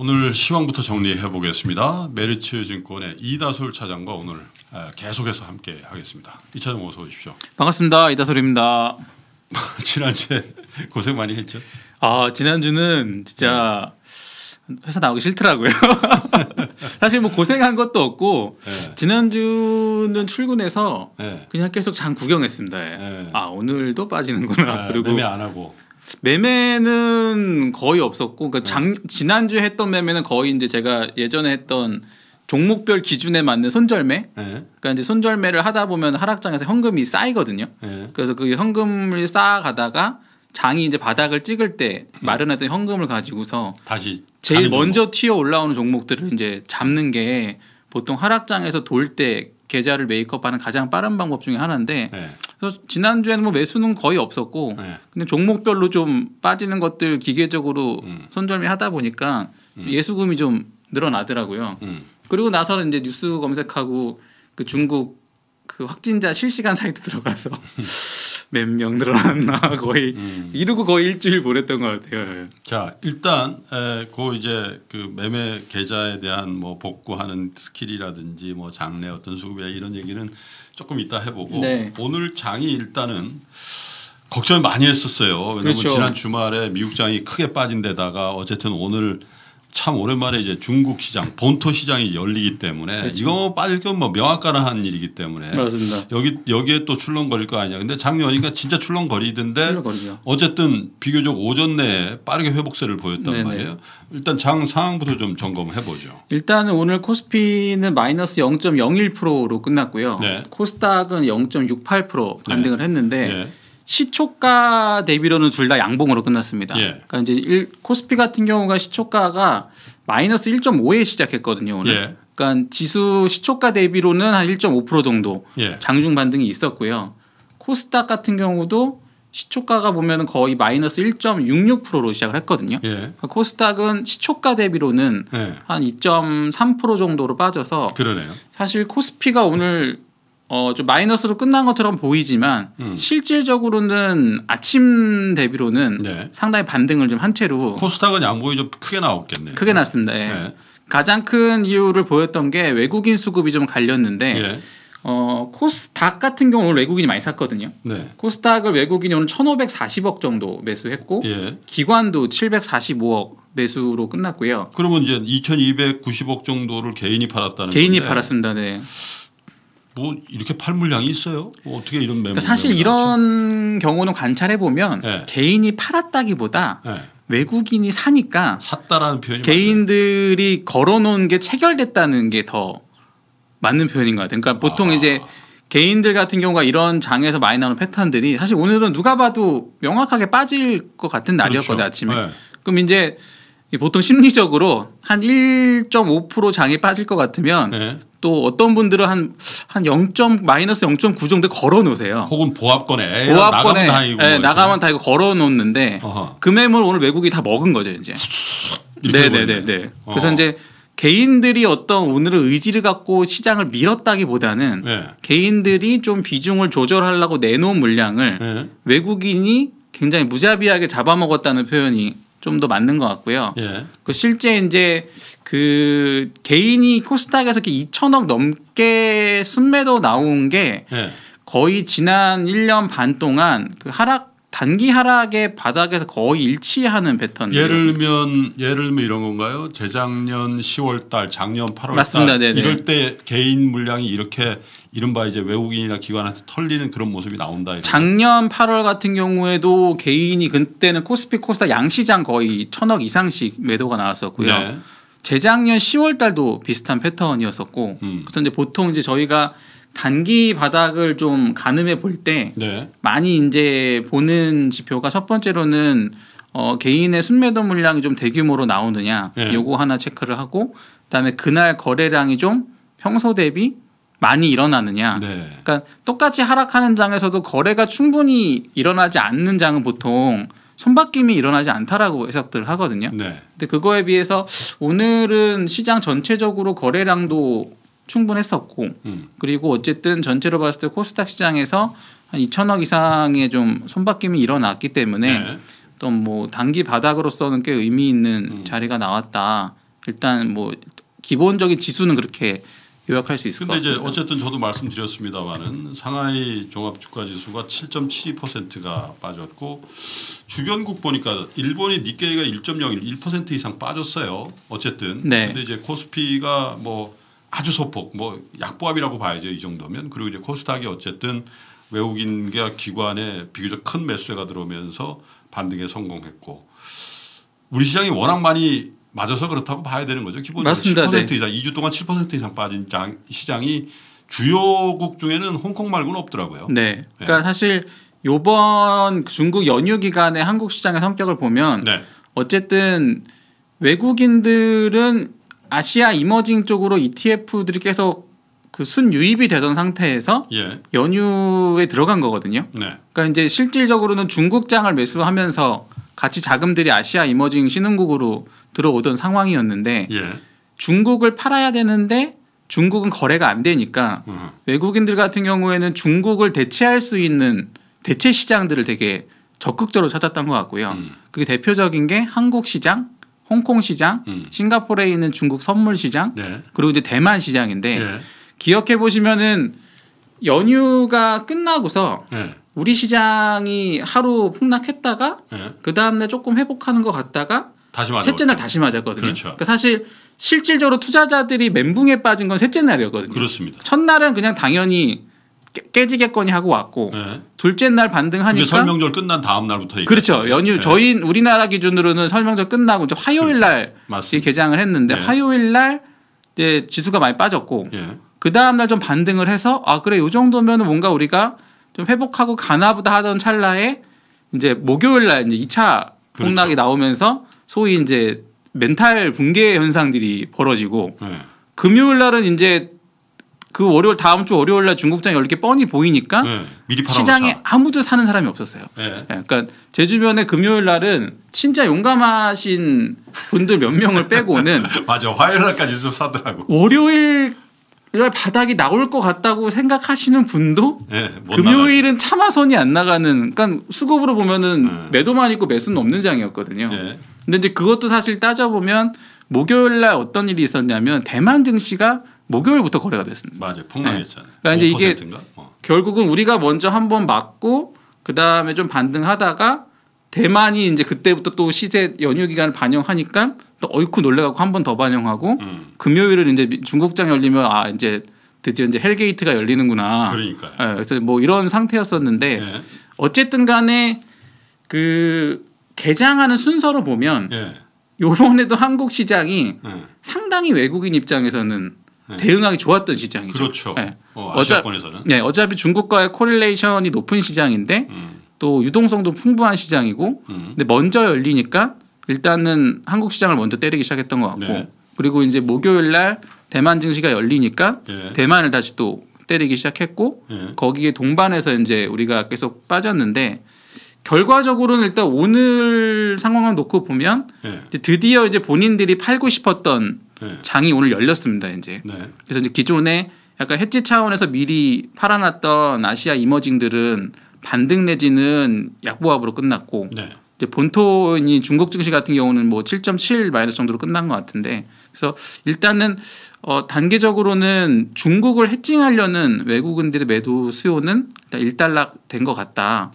오늘 시황부터 정리해 보겠습니다. 메리츠 증권의 이다솔 차장과 오늘 계속해서 함께 하겠습니다. 이 차장 어서 오십시오. 반갑습니다. 이다솔입니다. 지난주에 고생 많이 했죠? 아 지난주는 진짜 네. 회사 나오기 싫더라고요. 사실 뭐 고생한 것도 없고 네. 지난주는 출근해서 네. 그냥 계속 장 구경했습니다. 예. 네. 아 오늘도 빠지는구나. 아, 그리고 매매 안 하고. 매매는 거의 없었고 그러니까 네. 지난주에 했던 매매는 거의 이제 제가 예전에 했던 종목별 기준에 맞는 손절매. 네. 그러니까 이제 손절매를 하다 보면 하락장에서 현금이 쌓이거든요. 네. 그래서 그 현금을 쌓아가다가 장이 이제 바닥을 찍을 때 네. 마련했던 현금을 가지고서 다시 제일 먼저 종목. 튀어 올라오는 종목들을 이제 잡는 게 보통 하락장에서 돌 때 계좌를 메이크업하는 가장 빠른 방법 중에 하나인데 네. 그래서 지난주에는 뭐 매수는 거의 없었고 네. 근데 종목별로 좀 빠지는 것들 기계적으로 음. 손절미 하다 보니까 음. 예수금이 좀 늘어나더라고요. 음. 그리고 나서는 이제 뉴스 검색하고 그 중국 그 확진자 실시간 사이트 들어가서 몇명 늘어났나 거의 음. 이러고 거의 일주일 보냈던 것 같아요. 예. 자 일단 에, 그 이제 그 매매 계좌에 대한 뭐 복구하는 스킬이라든지 뭐 장래 어떤 수급이 이런 얘기는 조금 이따 해보고 네. 오늘 장이 일단은 걱정을 많이 했었어요. 왜냐하면 그렇죠. 지난 주말에 미국 장이 크게 빠진 데다가 어쨌든 오늘 참 오랜만에 이제 중국 시장 본토 시장이 열리기 때문에 그렇죠. 이거 뭐 빠질 건뭐 명확가라한 일이기 때문에 맞습니다. 여기 여기에 또 출렁거릴 거 아니야. 근데 작년이니까 진짜 출렁거리던데 어쨌든 비교적 오전 내에 빠르게 회복세를 보였단 네네. 말이에요. 일단 장 상황부터 좀 점검해 보죠. 일단은 오늘 코스피는 마이너스 0.01%로 끝났고요. 네. 코스닥은 0.68% 반등을 네. 했는데 네. 시초가 대비로는 둘 다 양봉으로 끝났습니다. 예. 그러니까 이제 일, 코스피 같은 경우가 시초가가 마이너스 1.5에 시작했거든요 오늘. 예. 그러니까 지수 시초가 대비로는 한 1.5% 정도 예. 장중 반등이 있었고요. 코스닥 같은 경우도 시초가가 보면 거의 마이너스 1.66%로 시작을 했거든요. 예. 그러니까 코스닥은 시초가 대비로는 예. 한2.3% 정도로 빠져서 그러네요. 사실 코스피가 오늘 어, 좀 마이너스로 끝난 것처럼 보이지만 음. 실질적으로는 아침 대비로는 네. 상당히 반등을 좀 한 채로 코스닥은 양보이 좀 크게 나왔겠네요. 크게 났습니다. 예. 네. 가장 큰 이유를 보였던 게 외국인 수급이 좀 갈렸는데 예. 어, 코스닥 같은 경우는 외국인이 많이 샀거든요. 네. 코스닥을 외국인이 오늘 1,540억 정도 매수했고 예. 기관도 745억 매수로 끝났고요. 그러면 이제 2,290억 정도를 개인이 팔았다는 개인이 건데. 팔았습니다. 네. 뭐 이렇게 팔 물량이 있어요? 뭐 어떻게 이런 매물? 그러니까 사실 이런 하죠? 경우는 관찰해 보면 네. 개인이 팔았다기보다 네. 외국인이 사니까 샀다라는 표현이 개인들이 맞아요. 걸어놓은 게 체결됐다는 게 더 맞는 표현인 것 같아요. 그러니까 보통 아. 이제 개인들 같은 경우가 이런 장에서 많이 나오는 패턴들이 사실 오늘은 누가 봐도 명확하게 빠질 것 같은 날이었거든요 그렇죠. 아침에. 네. 그럼 이제 보통 심리적으로 한 1.5% 장이 빠질 것 같으면 네. 또 어떤 분들은 한, 한 0. 마이너스 0.9 정도 걸어 놓으세요. 혹은 보합권에 보합권에 나가면 다이거 에, 예, 나가면 다이고 걸어 놓는데 그 매물 오늘 외국이 다 먹은 거죠 이제. 네네네네. 어. 그래서 이제 개인들이 어떤 오늘의 의지를 갖고 시장을 밀었다기보다는 네. 개인들이 좀 비중을 조절하려고 내놓은 물량을 네. 외국인이 굉장히 무자비하게 잡아먹었다는 표현이 좀더 맞는 것 같고요. 예. 그 실제 이제 그 개인이 코스닥에서 이렇게 2천억 넘게 순매도 나온 게 예. 거의 지난 1년 반 동안 그 하락 단기 하락의 바닥에서 거의 일치하는 패턴. 예를 들면 예를 들면 이런 건가요? 재작년 10월 달, 작년 8월 맞습니다. 달 네네. 이럴 때 개인 물량이 이렇게 이른바 이제 외국인이나 기관한테 털리는 그런 모습이 나온다. 이런. 작년 8월 같은 경우에도 개인이 그때는 코스피 코스닥 양시장 거의 천억 이상씩 매도가 나왔었고요. 네. 재작년 10월 달도 비슷한 패턴이었었고 음. 그래서 이제 보통 이제 저희가 단기 바닥을 좀 가늠해 볼때 네. 많이 이제 보는 지표가 첫 번째로는 어, 개인의 순매도 물량이 좀 대규모로 나오느냐 네. 요거 하나 체크를 하고 그다음에 그날 거래량이 좀 평소 대비 많이 일어나느냐. 네. 그러니까 똑같이 하락하는 장에서도 거래가 충분히 일어나지 않는 장은 보통 손바뀜이 일어나지 않다라고 해석들 하거든요. 네. 근데 그거에 비해서 오늘은 시장 전체적으로 거래량도 충분했었고 음. 그리고 어쨌든 전체로 봤을 때 코스닥 시장에서 한 2천억 이상의 좀 손바뀜이 일어났기 때문에 네. 또뭐 단기 바닥으로서는 꽤 의미 있는 음. 자리가 나왔다. 일단 뭐 기본적인 지수는 그렇게 요약할 수 있을 것 같습니다. 근데 이제 어쨌든 저도 말씀드렸습니다만은 상하이 종합 주가 지수가 7.72%가 빠졌고 주변국 보니까 일본이 니케이가 1.01% 이상 빠졌어요. 어쨌든 네. 근데 이제 코스피가 뭐 아주 소폭 뭐 약보합이라고 봐야죠 이 정도면 그리고 이제 코스닥이 어쨌든 외국인과 기관에 비교적 큰 매수세가 들어오면서 반등에 성공했고 우리 시장이 워낙 많이 맞아서 그렇다고 봐야 되는 거죠. 기본적으로 맞습니다. 7% 네. 이상 2주 동안 7% 이상 빠진 시장이 주요국 중에는 홍콩 말고는 없더라고요. 네. 네. 그러니까 사실 요번 중국 연휴 기간에 한국 시장의 성격을 보면 네. 어쨌든 외국인들은 아시아 이머징 쪽으로 ETF들이 계속 그 순유입이 되던 상태에서 예. 연휴에 들어간 거거든요. 네. 그러니까 이제 실질적으로는 중국장을 매수하면서 같이 자금들이 아시아 이머징 신흥국으로 들어오던 상황이었는데 예. 중국을 팔아야 되는데 중국은 거래가 안 되니까 음. 외국인들 같은 경우에는 중국을 대체할 수 있는 대체 시장들을 되게 적극적으로 찾았던 것 같고요. 음. 그게 대표적인 게 한국 시장, 홍콩 시장, 음. 싱가포르에 있는 중국 선물 시장, 네. 그리고 이제 대만 시장인데 네. 기억해 보시면은 연휴가 끝나고서 네. 우리 시장이 하루 폭락했다가 네. 그 다음날 조금 회복하는 것 같다가 셋째 날 다시 맞았거든요. 그렇죠. 그러니까 사실 실질적으로 투자자들이 멘붕에 빠진 건 셋째 날이었거든요. 그렇습니다. 첫날은 그냥 당연히 깨지겠거니 하고 왔고 네. 둘째 날 반등하니까 설명절 끝난 다음 날부터 그렇죠 연휴 네. 저희 우리나라 기준으로는 설명절 끝나고 이제 화요일 날 그렇죠. 개장을 했는데 네. 화요일 날 이제 지수가 많이 빠졌고 예. 그 다음 날좀 반등을 해서 아 그래 요 정도면 은 뭔가 우리가 좀 회복하고 가나보다 하던 찰나에 이제 목요일 날 이제 2차 그렇죠. 폭락이 나오면서 소위 이제 멘탈 붕괴 현상들이 벌어지고 네. 금요일 날은 이제 그 월요일 다음 주 월요일 날 중국장 열게 뻔히 보이니까 네. 시장에 차. 아무도 사는 사람이 없었어요. 네. 네. 그러니까 제 주변에 금요일 날은 진짜 용감하신 분들 몇 명을 빼고는 맞아 화요일 날까지 좀 사더라고. 월요일 날 바닥이 나올 것 같다고 생각하시는 분도 네, 금요일은 나가죠. 차마선이 안 나가는 그러니까 수급으로 보면은 네. 매도만 있고 매수는 없는 장이었거든요. 네. 근데 이제 그것도 사실 따져보면 목요일 날 어떤 일이 있었냐면 대만 증시가 목요일부터 거래가 됐습니다. 맞아요. 폭락했잖아요. 네. 그러니까 이제 이게 어. 결국은 우리가 먼저 한번 맞고 그다음에 좀 반등하다가 대만이 이제 그때부터 또시세 연휴 기간을 반영하니까 또 어이쿠 놀래갖고 한 번 더 반영하고 음. 금요일을 이제 중국장 열리면 아 이제 드디어 이제 헬게이트가 열리는구나. 그러니까. 네, 그래서 뭐 이런 상태였었는데 네. 어쨌든간에 그 개장하는 순서로 보면 네. 요번에도 한국 시장이 네. 상당히 외국인 입장에서는 네. 대응하기 좋았던 시장이죠. 그렇죠. 네. 어, 아시아권에서는. 어차피, 네, 어차피 중국과의 코릴레이션이 높은 시장인데 음. 또 유동성도 풍부한 시장이고 음. 근데 먼저 열리니까 일단은 한국 시장을 먼저 때리기 시작했던 것 같고 네. 그리고 이제 목요일 날 대만 증시가 열리니까 네. 대만을 다시 또 때리기 시작했고 네. 거기에 동반해서 이제 우리가 계속 빠졌는데 결과적으로는 일단 오늘 상황을 놓고 보면 네. 이제 드디어 이제 본인들이 팔고 싶었던 네. 장이 오늘 열렸습니다 이제 네. 그래서 이제 기존에 약간 해지 차원에서 미리 팔아놨던 아시아 이머징들은 반등 내지는 약보합으로 끝났고 네. 이제 본토인 이 중국 증시 같은 경우는 뭐 7.7 마이너스 정도로 끝난 것 같은데 그래서 일단은 어단계적으로는 중국을 해칭하려는 외국인들의 매도 수요는 일단락 된 것 같다.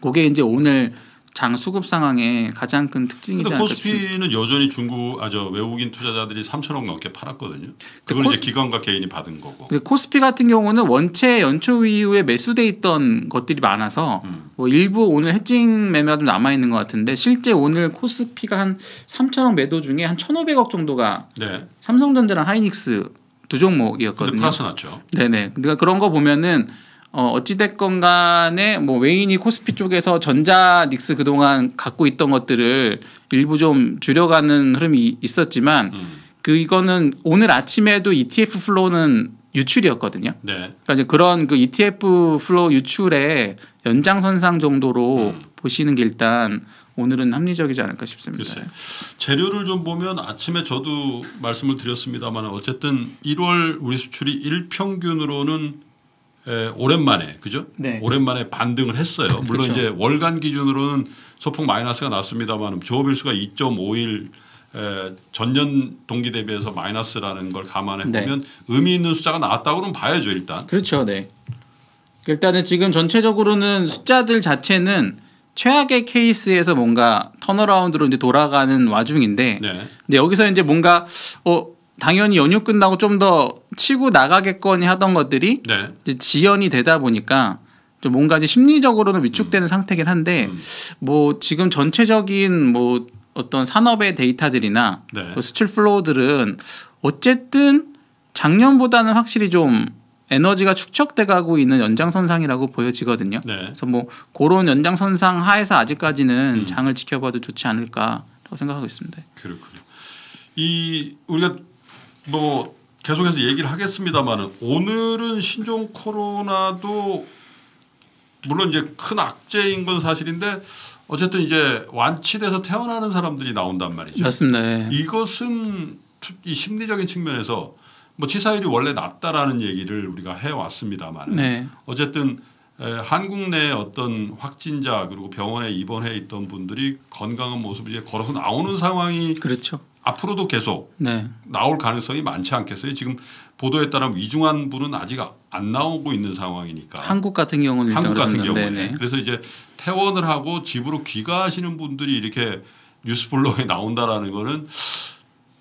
그게 이제 오늘 장 수급 상황의 가장 큰 특징이지 않겠습니까? 코스피는 여전히 중국 아저 외국인 투자자들이 3천억 넘게 팔았거든요. 그걸 코... 이제 기관과 개인이 받은 거고. 코스피 같은 경우는 원체 연초 이후에 매수돼 있던 것들이 많아서 음. 뭐 일부 오늘 해칭 매매가 좀 남아 있는 것 같은데 실제 오늘 코스피가 한 3천억 매도 중에 한 1,500억 정도가 네. 삼성전자랑 하이닉스 두 종목이었거든요. 플러스 났죠. 네네. 그러니까 그런 거 보면은 어, 어찌됐건 간에 뭐 외인이 코스피 쪽에서 전자 닉스 그동안 갖고 있던 것들을 일부 좀 줄여가는 흐름이 있었지만 음. 그 이거는 오늘 아침에도 ETF 플로우는 유출이었거든요. 네. 그러니까 이제 그런 그 ETF 플로우 유출의 연장선상 정도로 음. 보시는 게 일단 오늘은 합리적이지 않을까 싶습니다. 글쎄. 재료를 좀 보면 아침에 저도 말씀을 드렸습니다만 어쨌든 1월 우리 수출이 일평균으로는 오랜만에 그죠? 네. 오랜만에 반등을 했어요. 물론 그렇죠. 이제 월간 기준으로는 소폭 마이너스가 났습니다만 조업일수가 2.51 전년 동기 대비해서 마이너스라는 걸 감안해 네. 보면 의미 있는 숫자가 나왔다고 그 봐야죠 일단. 그렇죠, 네. 일단은 지금 전체적으로는 숫자들 자체는 최악의 케이스에서 뭔가 턴어라운드로 이제 돌아가는 와중인데, 네. 근데 여기서 이제 뭔가 어 당연히 연휴 끝나고 좀 더 치고 나가겠거니 하던 것들이 네. 지연이 되다 보니까 좀 뭔가 이제 심리적으로는 위축되는 음. 상태긴 한데 음. 뭐 지금 전체적인 뭐 어떤 산업의 데이터들이나 네. 그 수출 플로우들은 어쨌든 작년보다는 확실히 좀 에너지가 축적돼가고 있는 연장선상이라고 보여지거든요. 네. 그래서 뭐 그런 연장선상 하에서 아직까지는 음. 장을 지켜봐도 좋지 않을까라고 생각하고 있습니다. 그렇군요. 이 우리가 뭐 계속해서 얘기를 하겠습니다만 오늘은 신종 코로나도 물론 이제 큰 악재인 건 사실인데 어쨌든 이제 완치돼서 태어나는 사람들이 나온단 말이죠. 맞습니다. 예. 이것은 이 심리적인 측면에서 뭐 치사율이 원래 낮다라는 얘기를 우리가 해 왔습니다만 네. 어쨌든 한국 내 어떤 확진자 그리고 병원에 입원해 있던 분들이 건강한 모습을 이제 걸어서 나오는 상황이 그렇죠. 앞으로도 계속 네. 나올 가능성이 많지 않겠어요? 지금 보도에 따라 위중한 분은 아직 안 나오고 있는 상황이니까. 한국 같은 경우는 한국 같은 경우에 그래서 이제 퇴원을 하고 집으로 귀가하시는 분들이 이렇게 뉴스블로그에 나온다라는 거는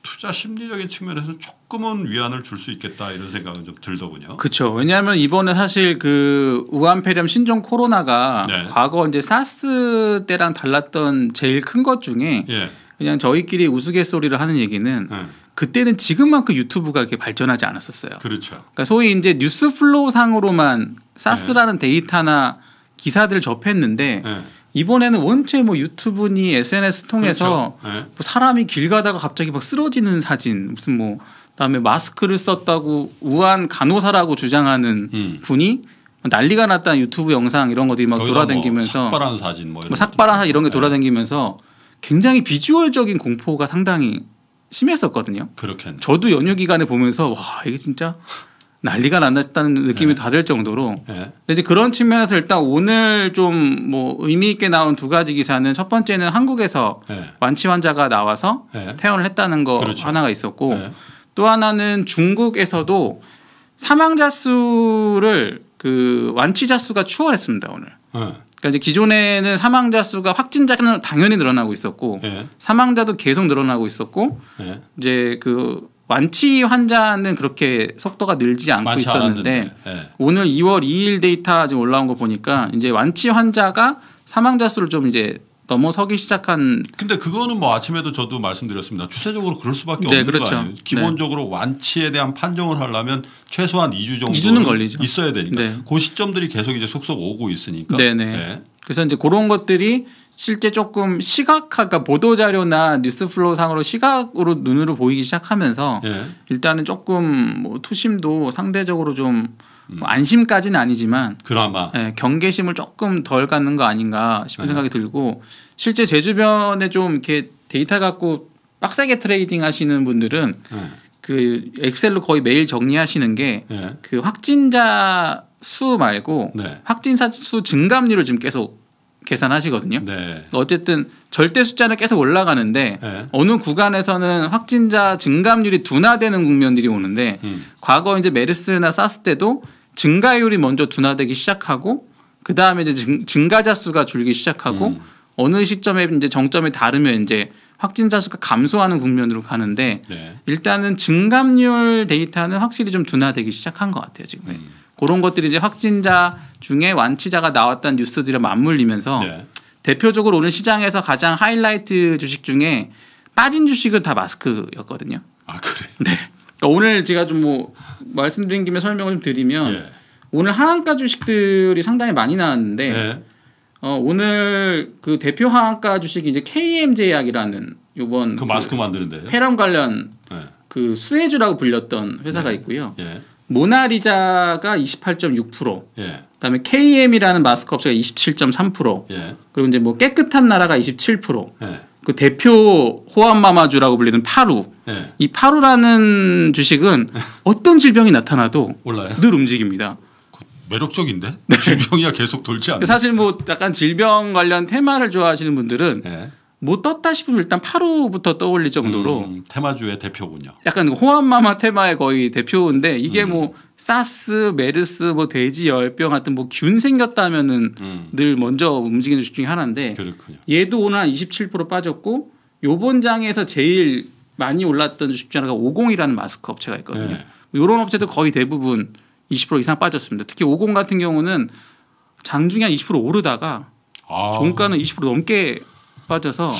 투자 심리적인 측면에서 조금은 위안을 줄 수 있겠다 이런 생각은 좀 들더군요. 그렇죠. 왜냐하면 이번에 사실 그 우한폐렴 신종 코로나가 네. 과거 이제 사스 때랑 달랐던 제일 큰 것 중에 예. 그냥 저희끼리 우스갯소리를 하는 얘기는 네. 그때는 지금만큼 유튜브가 이렇게 발전하지 않았었어요. 그렇죠. 그러니까 소위 이제 뉴스 플로우 상으로만 사스라는 네. 데이터나 기사들을 접했는데 네. 이번에는 원체 뭐 유튜브니 SNS 통해서 그렇죠. 네. 뭐 사람이 길 가다가 갑자기 막 쓰러지는 사진 무슨 뭐 그다음에 마스크를 썼다고 우한 간호사라고 주장하는 음. 분이 뭐 난리가 났다는 유튜브 영상 이런 것들이 막 뭐 돌아다니면서 뭐 삭발한 사진 뭐 이런, 뭐 삭발한 이런 게 돌아다니면서 네. 굉장히 비주얼적인 공포가 상당히 심했었거든요. 그렇겠 저도 연휴 기간에 보면서 와 이게 진짜 난리가 났다는 느낌이 네. 다들 정도로. 네. 이제 그런 측면에서 일단 오늘 좀 뭐 의미 있게 나온 두 가지 기사는 첫 번째는 한국에서 네. 완치 환자가 나와서 네. 퇴원을 했다는 거 그렇죠. 하나가 있었고 네. 또 하나는 중국에서도 사망자 수를 그 완치자 수가 추월했습니다 오늘. 네. 그러니까 이제 기존에는 사망자 수가 확진자는 당연히 늘어나고 있었고 예. 사망자도 계속 늘어나고 있었고 예. 이제 그 완치 환자는 그렇게 속도가 늘지 않고 있었는데 예. 오늘 2월 2일 데이터 지금 올라온 거 보니까 이제 완치 환자가 사망자 수를 좀 이제 넘어서기 시작한. 근데 그거는 뭐 아침에도 저도 말씀드렸습니다. 추세적으로 그럴 수밖에 네, 없는 그렇죠. 거 아니에요. 네. 기본적으로 네. 완치에 대한 판정을 하려면 최소한 2주 정도 2주는 걸리죠. 있어야 되니까. 네. 그 시점들이 계속 이제 속속 오고 있으니까. 네네. 네. 네. 그래서 이제 그런 것들이 실제 조금 시각화가 그러니까 보도 자료나 뉴스 플로우 상으로 시각으로 눈으로 보이기 시작하면서 예. 일단은 조금 뭐 투심도 상대적으로 좀뭐 안심까지는 아니지만 그나마 네, 경계심을 조금 덜 갖는 거 아닌가 싶은 네. 생각이 들고 실제 제 주변에 좀 이렇게 데이터 갖고 빡세게 트레이딩 하시는 분들은 네. 그 엑셀로 거의 매일 정리하시는 게그 네. 그 확진자 수 말고 네. 확진자 수 증감률을 지금 계속 계산하시거든요. 네. 어쨌든 절대 숫자는 계속 올라가는데 네. 어느 구간에서는 확진자 증감률이 둔화되는 국면들이 오는데 음. 과거 이제 메르스나 사스 때도 증가율이 먼저 둔화되기 시작하고 그 다음에 이제 증가자 수가 줄기 시작하고 음. 어느 시점에 이제 정점에 다르면 이제 확진자 수가 감소하는 국면으로 가는데 네. 일단은 증감률 데이터는 확실히 좀 둔화되기 시작한 것 같아요 지금 음. 그런 것들이 이제 확진자 중에 완치자가 나왔다는 뉴스들이 맞물리면서 네. 대표적으로 오늘 시장에서 가장 하이라이트 주식 중에 빠진 주식은 다 마스크였거든요. 아 그래. 네. 그러니까 오늘 제가 좀뭐 말씀드린 김에 설명을 좀 드리면 예. 오늘 하한가 주식들이 상당히 많이 나왔는데 예. 어, 오늘 그 대표 하한가 주식이 이제 KM제약이라는 요번 그 마스크 그 만드는데 폐렴 관련 예. 그 수혜주라고 불렸던 회사가 네. 있고요. 예. 모나리자가 28.6%, 예. 그다음에 KM이라는 마스크 업체가 27.3%, 예. 그리고 이제 뭐 깨끗한 나라가 27%, 예. 그 대표 호암마마주라고 불리는 파루. 네. 이 파루라는 주식은 어떤 질병이 나타나도 몰라요. 늘 움직입니다. 그 매력적인데 네. 질병이야 계속 돌지 않나? 사실 뭐 약간 질병 관련 테마를 좋아하시는 분들은 네. 뭐 떴다 싶으면 일단 파호부터 떠올릴 정도로 음, 테마주의 대표군요. 약간 호암마마 테마의 거의 대표인데 이게 음. 뭐 사스, 메르스, 뭐 돼지 열병 같은 뭐 균 생겼다면은 음. 늘 먼저 움직이는 주 중에 하나인데 그렇군요. 얘도 오늘 한 27% 빠졌고 요번 장에서 제일 많이 올랐던 주식 중 하나가 오공이라는 마스크 업체가 있거든요. 네. 요런 업체도 거의 대부분 20% 이상 빠졌습니다. 특히 오공 같은 경우는 장중에 한 20% 오르다가 아. 종가는 20% 넘게 빠져서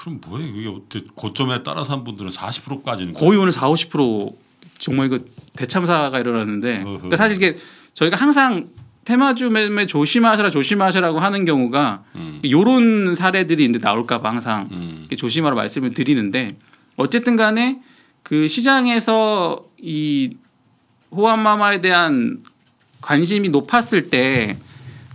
그럼 뭐예요? 이게 어떻게 고점에 따라서 분들은 40%까지는 거의 오늘 4, 50% 정말 이거 그 대참사가 일어났는데 그러니까 사실 이게 저희가 항상 테마주매 조심하셔라 조심하셔라고 하는 경우가 음. 이런 사례들이 이제 나올까봐 항상 음. 조심하라 말씀을 드리는데 어쨌든 간에 그 시장에서 이 호환마마에 대한 관심이 높았을 때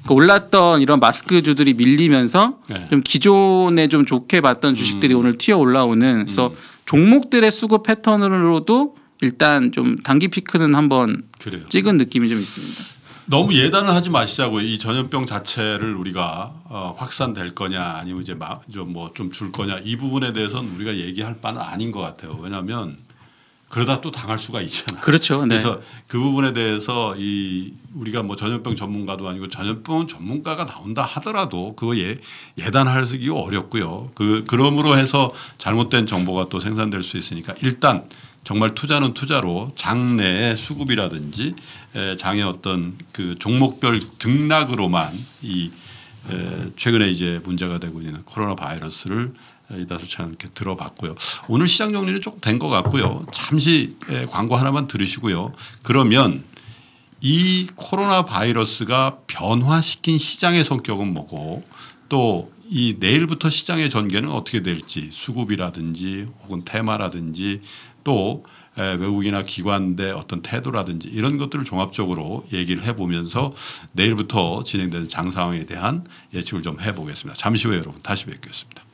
그 올랐던 이런 마스크주들이 밀리면서 네. 좀 기존에 좀 좋게 봤던 주식들이 음. 오늘 튀어 올라오는 그래서 음. 종목들의 수급 패턴으로도 일단 좀 단기 피크는 한번 그래요. 찍은 느낌이 좀 있습니다. 너무 예단을 하지 마시자고 이 전염병 자체를 우리가 어, 확산될 거냐 아니면 이제 좀뭐좀 뭐 줄 거냐 이 부분에 대해서는 우리가 얘기할 바는 아닌 것 같아요. 왜냐하면 그러다 또 당할 수가 있잖아요. 그렇죠. 네. 그래서 그 부분에 대해서 이 우리가 뭐 전염병 전문가도 아니고 전염병 전문가가 나온다 하더라도 그거 예, 예단하기 어렵고요. 그 그러므로 해서 잘못된 정보가 또 생산될 수 있으니까 일단 정말 투자는 투자로 장내의 수급이라든지 장의 어떤 그 종목별 등락으로만 이 최근에 이제 문제가 되고 있는 코로나 바이러스를 이다수 찬이게 들어봤고요. 오늘 시장 정리는 조금 된 것 같고요. 잠시 예, 광고 하나만 들으시고요. 그러면 이 코로나 바이러스가 변화시킨 시장의 성격은 뭐고 또 이 내일부터 시장의 전개는 어떻게 될지 수급이라든지 혹은 테마라든지 또 예, 외국이나 기관대 어떤 태도라든지 이런 것들을 종합적으로 얘기를 해보면서 내일부터 진행되는 장 상황에 대한 예측을 좀 해보겠습니다. 잠시 후에 여러분 다시 뵙겠습니다.